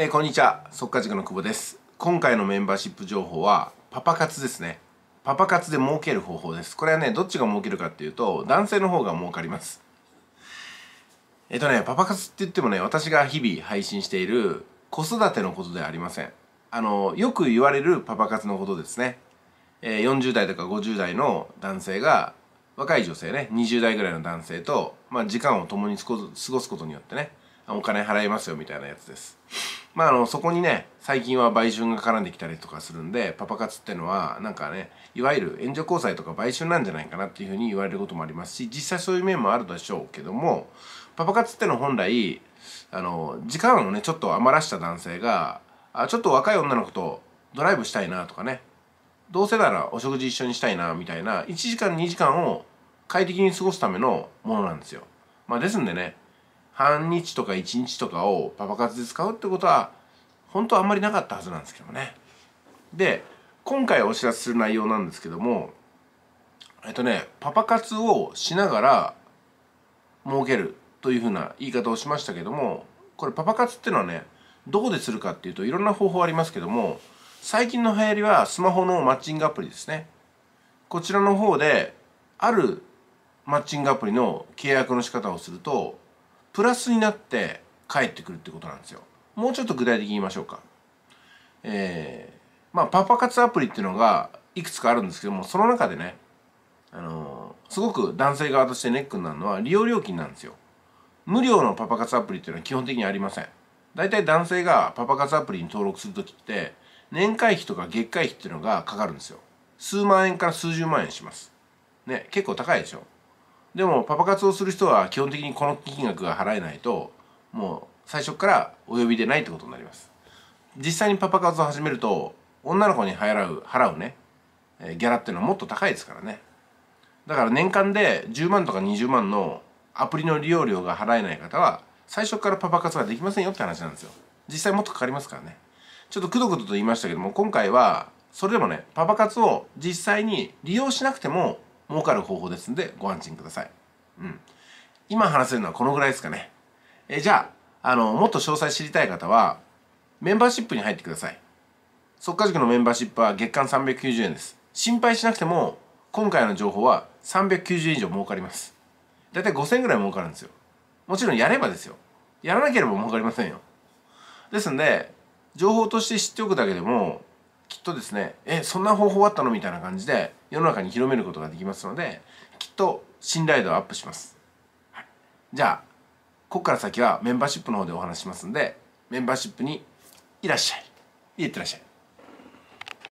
えー、こんにちは速稼塾の久保です今回のメンバーシップ情報はパパ活ですねパパ活で儲ける方法ですこれはねどっちが儲けるかっていうと男性の方が儲かりますえっ、ー、とねパパ活って言ってもね私が日々配信している子育てのことではありませんあのよく言われるパパ活のことですね、えー、40代とか50代の男性が若い女性ね20代ぐらいの男性と、まあ、時間を共に過ごすことによってねお金払いますよみたいなやつですまあ、あのそこにね最近は売春が絡んできたりとかするんでパパ活ってのはなんかねいわゆる援助交際とか売春なんじゃないかなっていうふうに言われることもありますし実際そういう面もあるでしょうけどもパパ活ってのは本来あの時間をねちょっと余らした男性があちょっと若い女の子とドライブしたいなとかねどうせならお食事一緒にしたいなみたいな1時間2時間を快適に過ごすためのものなんですよ。まあ、ですんでね半日とか1日とかをパパ活で使うってことは本当はあんまりなかったはずなんですけどね。で今回お知らせする内容なんですけどもえっとねパパ活をしながら儲けるというふうな言い方をしましたけどもこれパパ活っていうのはねどこでするかっていうといろんな方法ありますけども最近の流行りはスマホのマッチングアプリですねこちらの方であるマッチングアプリの契約の仕方をするとプラスになって帰ってくるってことなんですよ。もうちょっと具体的に言いましょうか。えー、まあパパ活アプリっていうのがいくつかあるんですけどもその中でね、あのー、すごく男性側としてネックになるのは利用料金なんですよ。無料のパパ活アプリっていうのは基本的にありません。大体男性がパパ活アプリに登録する時って年会費とか月会費っていうのがかかるんですよ。数万円から数十万円します。ね、結構高いでしょ。でもパパ活をする人は基本的にこの金額が払えないともう最初からお呼びでないってことになります実際にパパ活を始めると女の子に払う払うねギャラっていうのはもっと高いですからねだから年間で10万とか20万のアプリの利用料が払えない方は最初からパパ活ができませんよって話なんですよ実際もっとかかりますからねちょっとくどくどと言いましたけども今回はそれでもねパパ活を実際に利用しなくても儲かる方法ですんでご安心ください。うん。今話せるのはこのぐらいですかね。えじゃあ、あの、もっと詳細知りたい方は、メンバーシップに入ってください。速稼塾のメンバーシップは月間390円です。心配しなくても、今回の情報は390円以上儲かります。だいたい5000円ぐらい儲かるんですよ。もちろんやればですよ。やらなければ儲かりませんよ。ですんで、情報として知っておくだけでも、っとですねえそんな方法あったのみたいな感じで世の中に広めることができますのできっと信頼度アップします、はい、じゃあここから先はメンバーシップの方でお話しますんでメンバーシップにいらっしゃいいってらっしゃい